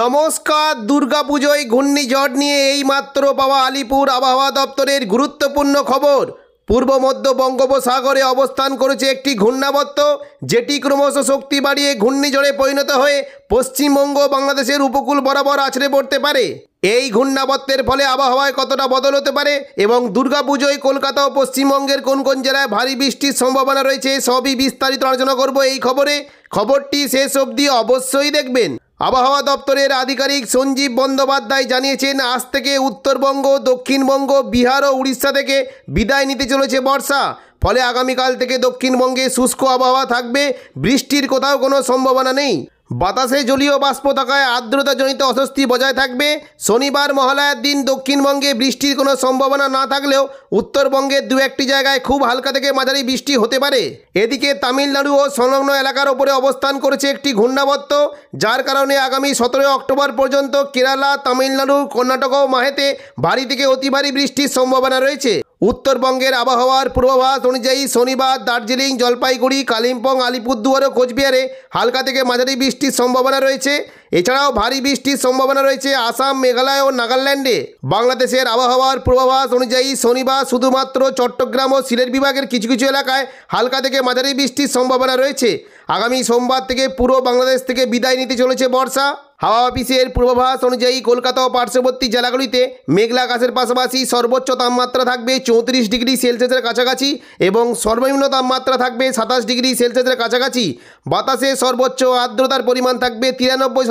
নমস্কার দুর্গাপুজোয় ঘূর্ণিঝড় নিয়ে এইমাত্র পাওয়া আলিপুর আবহাওয়া দপ্তরের গুরুত্বপূর্ণ খবর পূর্ব মধ্য বঙ্গোপসাগরে অবস্থান করেছে একটি ঘূর্ণাবর্ত যেটি ক্রমশ শক্তি বাড়িয়ে ঘূর্ণিঝড়ে পরিণত হয়ে পশ্চিমবঙ্গ বাংলাদেশের উপকূল বরাবর আছড়ে পড়তে পারে এই ঘূর্ণাবর্তের ফলে আবহাওয়ায় কতটা বদল হতে পারে এবং দুর্গাপুজোয় কলকাতা ও পশ্চিমবঙ্গের কোন কোন জেলায় ভারী বৃষ্টির সম্ভাবনা রয়েছে সবই বিস্তারিত আলোচনা করব এই খবরে খবরটি শেষ অবধি অবশ্যই দেখবেন আবহাওয়া দপ্তরের আধিকারিক সঞ্জীব বন্দ্যোপাধ্যায় জানিয়েছেন আজ থেকে উত্তরবঙ্গ দক্ষিণবঙ্গ বিহার ও উড়িষ্যা থেকে বিদায় নিতে চলেছে বর্ষা ফলে আগামীকাল থেকে দক্ষিণবঙ্গে শুষ্ক আবহাওয়া থাকবে বৃষ্টির কোথাও কোনো সম্ভাবনা নেই বাতাসে জলীয় বাষ্প থাকায় আর্দ্রতাজনিত অস্বস্তি বজায় থাকবে শনিবার মহালয়ার দিন দক্ষিণবঙ্গে বৃষ্টির কোনো সম্ভাবনা না থাকলেও উত্তরবঙ্গের দু একটি জায়গায় খুব হালকা থেকে মাঝারি বৃষ্টি হতে পারে এদিকে তামিলনাড়ু ও সংলগ্ন এলাকার ওপরে অবস্থান করেছে একটি ঘূর্ণাবর্ত যার কারণে আগামী সতেরোই অক্টোবর পর্যন্ত কেরালা তামিলনাড়ু কর্ণাটক ও মাহেতে ভারী থেকে অতি ভারী বৃষ্টির সম্ভাবনা রয়েছে উত্তরবঙ্গের আবহাওয়ার পূর্বাভাস অনুযায়ী শনিবার দার্জিলিং জলপাইগুড়ি কালিম্পং আলিপুরদুয়ার ও কোচবিহারে হালকা থেকে মাঝারি বৃষ্টির সম্ভাবনা রয়েছে এছাড়াও ভারী বৃষ্টির সম্ভাবনা রয়েছে আসাম মেঘালয় ও নাগাল্যান্ডে বাংলাদেশের আবহাওয়ার পূর্বাভাস অনুযায়ী শনিবার শুধুমাত্র চট্টগ্রাম ও সিলেট বিভাগের কিছু কিছু এলাকায় হালকা থেকে মাঝারি বৃষ্টির সম্ভাবনা রয়েছে আগামী সোমবার থেকে পুরো বাংলাদেশ থেকে বিদায় নিতে চলেছে বর্ষা হাওয়া অফিসের পূর্বাভাস অনুযায়ী কলকাতা ও পার্শ্ববর্তী জেলাগুলিতে মেঘলা আকাশের পাশাপাশি সর্বোচ্চ তাপমাত্রা থাকবে চৌত্রিশ ডিগ্রি সেলসিয়াসের কাছাকাছি এবং সর্বনিম্ন তাপমাত্রা থাকবে সাতাশ ডিগ্রি সেলসিয়াসের কাছাকাছি বাতাসে সর্বোচ্চ আর্দ্রতার পরিমাণ থাকবে তিরানব্বই